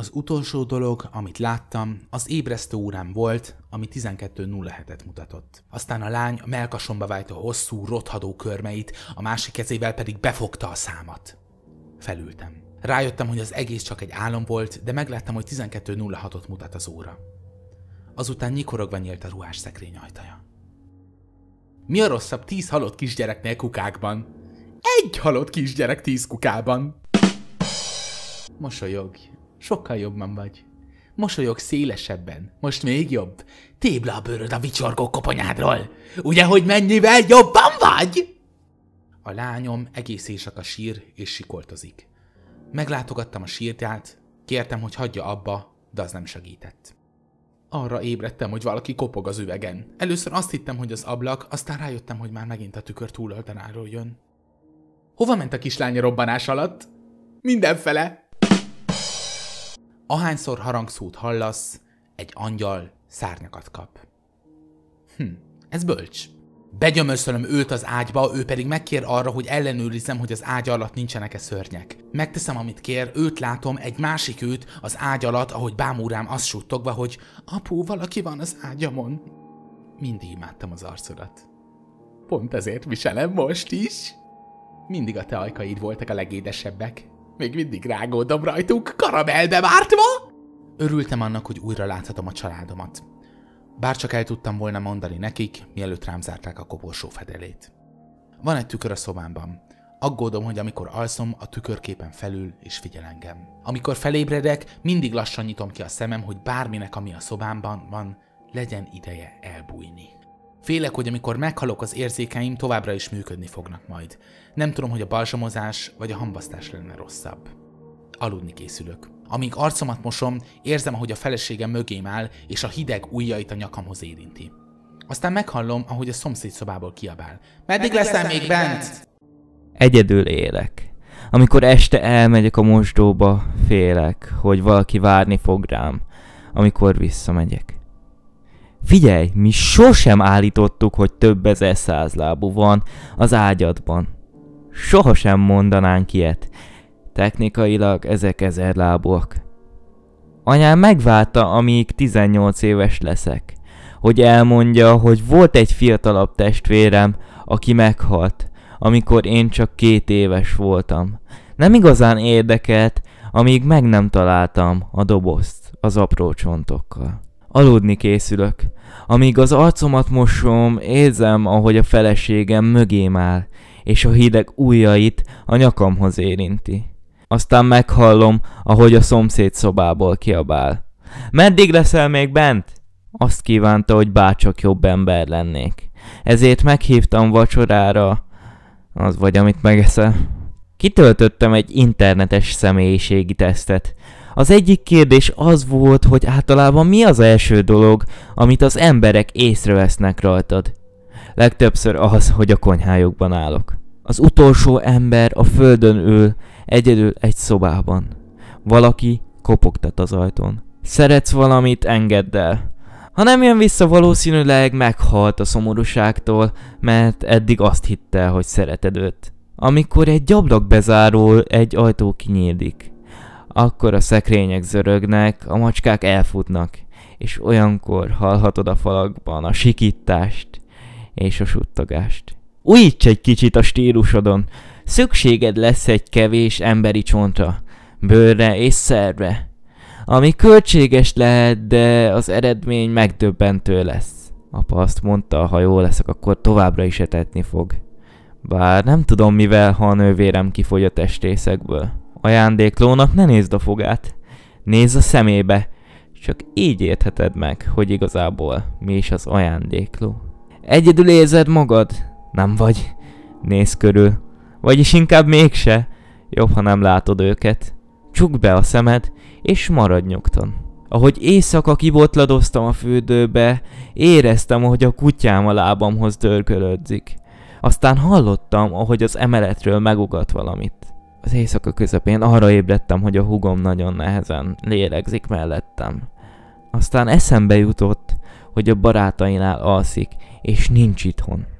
Az utolsó dolog, amit láttam, az ébresztő órám volt, ami 12.07-et mutatott. Aztán a lány a melkasomba vájta hosszú, rothadó körmeit, a másik kezével pedig befogta a számat. Felültem. Rájöttem, hogy az egész csak egy álom volt, de megláttam, hogy 12.06-ot mutat az óra. Azután nyikorogva nyílt a ruhás szekrény ajtaja. Mi a rosszabb tíz halott kisgyereknél kukákban? Egy halott kisgyerek tíz kukában! Mosolyog, Sokkal jobban vagy. Mosolyog szélesebben. Most még jobb. Tébla a bőröd a vicsorgó koponyádról. Ugye, hogy mennyivel jobban vagy? A lányom egész a sír és sikoltozik. Meglátogattam a sírtját, kértem, hogy hagyja abba, de az nem segített. Arra ébredtem, hogy valaki kopog az üvegen. Először azt hittem, hogy az ablak, aztán rájöttem, hogy már megint a tükör túloldanáról jön. Hova ment a kislánya a robbanás alatt? Mindenfele! ahányszor harangszót hallasz, egy angyal szárnyakat kap. Hm, ez bölcs. Begyömöszölöm őt az ágyba, ő pedig megkér arra, hogy ellenőrizzem, hogy az ágy alatt nincsenek-e szörnyek. Megteszem, amit kér, őt látom, egy másik őt az ágy alatt, ahogy bámúrám azt suttogva, hogy apu, valaki van az ágyamon. Mindig imádtam az arcodat. Pont ezért viselem most is. Mindig a te ajkaid voltak a legédesebbek. Még mindig rágódom rajtuk, karamellbe vártva! Örültem annak, hogy újra láthatom a családomat. Bár csak el tudtam volna mondani nekik, mielőtt rám zárták a koporsó fedelét. Van egy tükör a szobámban. Aggódom, hogy amikor alszom, a tükörképen felül és figyel engem. Amikor felébredek, mindig lassan nyitom ki a szemem, hogy bárminek, ami a szobámban van, legyen ideje elbújni. Félek, hogy amikor meghalok, az érzékeim továbbra is működni fognak majd. Nem tudom, hogy a balzsamozás vagy a hambasztás lenne rosszabb. Aludni készülök. Amíg arcomat mosom, érzem, ahogy a feleségem mögém áll, és a hideg ujjait a nyakamhoz érinti. Aztán meghallom, ahogy a szomszéd szobából kiabál. Meddig leszel még bent? Egyedül élek. Amikor este elmegyek a mosdóba, félek, hogy valaki várni fog rám, amikor visszamegyek. Figyelj, mi sosem állítottuk, hogy több ezer százlábú van az ágyadban. Sohasem mondanánk ilyet. Technikailag ezek ezer lábúak. Anyám megválta, amíg 18 éves leszek, hogy elmondja, hogy volt egy fiatalabb testvérem, aki meghalt, amikor én csak két éves voltam. Nem igazán érdekelt, amíg meg nem találtam a dobozt az apró csontokkal. Aludni készülök. Amíg az arcomat mosom, érzem, ahogy a feleségem mögém áll, és a hideg ujjait a nyakamhoz érinti. Aztán meghallom, ahogy a szomszéd szobából kiabál. Meddig leszel még bent? Azt kívánta, hogy bárcsak jobb ember lennék. Ezért meghívtam vacsorára, az vagy amit megeszel. Kitöltöttem egy internetes személyiségi tesztet, az egyik kérdés az volt, hogy általában mi az első dolog, amit az emberek észrevesznek rajtad. Legtöbbször az, hogy a konyhájukban állok. Az utolsó ember a földön ül, egyedül egy szobában. Valaki kopogtat az ajtón. Szeretsz valamit, engedd el. Ha nem jön vissza, valószínűleg meghalt a szomorúságtól, mert eddig azt hitte, hogy szereted őt. Amikor egy ablak bezárul, egy ajtó kinyílik. Akkor a szekrények zörögnek, a macskák elfutnak, és olyankor hallhatod a falakban a sikítást és a suttogást. Újíts egy kicsit a stílusodon, szükséged lesz egy kevés emberi csontra, bőrre és szerve, ami költséges lehet, de az eredmény megdöbbentő lesz. Apa azt mondta, ha jó leszek, akkor továbbra is etetni fog. Bár nem tudom mivel, ha a nővérem kifogy a testrészekből ajándéklónak ne nézd a fogát, nézd a szemébe, csak így értheted meg, hogy igazából mi is az ajándékló. Egyedül érzed magad? Nem vagy. Nézz körül. Vagyis inkább mégse. Jobb, ha nem látod őket. Csukd be a szemed, és maradj nyugton. Ahogy éjszaka kibotladoztam a fürdőbe, éreztem, ahogy a kutyám a lábamhoz dörgölődzik. Aztán hallottam, ahogy az emeletről megugat valamit. Az éjszaka közepén arra ébredtem, hogy a hugom nagyon nehezen lélegzik mellettem. Aztán eszembe jutott, hogy a barátainál alszik, és nincs itthon.